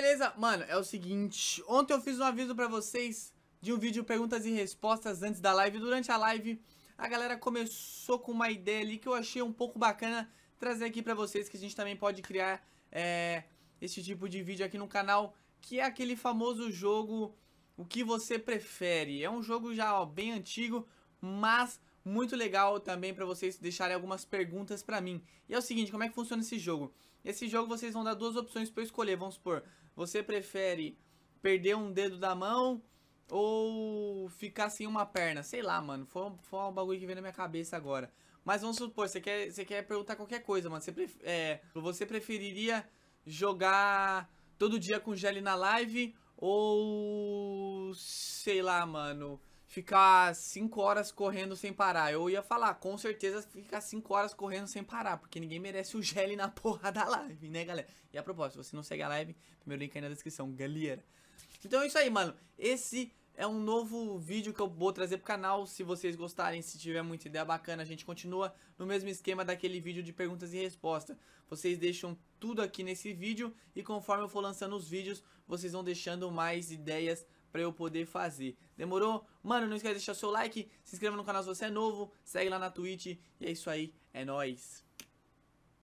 beleza? Mano, é o seguinte, ontem eu fiz um aviso pra vocês de um vídeo perguntas e respostas antes da live. Durante a live, a galera começou com uma ideia ali que eu achei um pouco bacana trazer aqui pra vocês, que a gente também pode criar é, esse tipo de vídeo aqui no canal, que é aquele famoso jogo O Que Você Prefere. É um jogo já ó, bem antigo, mas muito legal também para vocês deixarem algumas perguntas para mim. E é o seguinte, como é que funciona esse jogo? Esse jogo vocês vão dar duas opções para escolher, vamos supor, você prefere perder um dedo da mão ou ficar sem uma perna, sei lá, mano, foi, foi um bagulho que veio na minha cabeça agora. Mas vamos supor, você quer, você quer perguntar qualquer coisa, mano, você, pref, é, você preferiria jogar todo dia com gel na live ou sei lá, mano ficar 5 horas correndo sem parar. Eu ia falar, com certeza ficar 5 horas correndo sem parar, porque ninguém merece o gel na porra da live, né, galera? E a propósito, se você não segue a live, primeiro link aí na descrição, galera. Então é isso aí, mano. Esse é um novo vídeo que eu vou trazer pro canal. Se vocês gostarem, se tiver muita ideia bacana, a gente continua no mesmo esquema daquele vídeo de perguntas e respostas. Vocês deixam tudo aqui nesse vídeo e conforme eu for lançando os vídeos, vocês vão deixando mais ideias pra eu poder fazer. Demorou? Mano, não esquece de deixar seu like, se inscreva no canal se você é novo, segue lá na Twitch e é isso aí, é nóis!